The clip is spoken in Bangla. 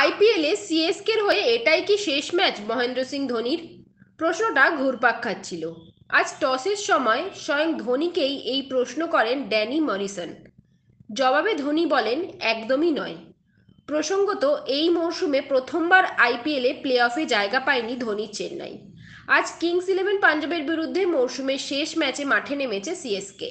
আইপিএলে সিএসকের হয়ে এটাই কি শেষ ম্যাচ মহেন্দ্র সিং ধোনির প্রশ্নটা ঘুরপাক খাচ্ছিল আজ টসের সময় স্বয়ং ধোনিকেই এই প্রশ্ন করেন ড্যানি মরিসন জবাবে ধোনি বলেন একদমই নয় প্রসঙ্গত এই মৌসুমে প্রথমবার আইপিএলে প্লে অফে জায়গা পায়নি ধোনি চেন্নাই আজ কিংস ইলেভেন পাঞ্জাবের বিরুদ্ধে মৌসুমের শেষ ম্যাচে মাঠে নেমেছে সিএসকে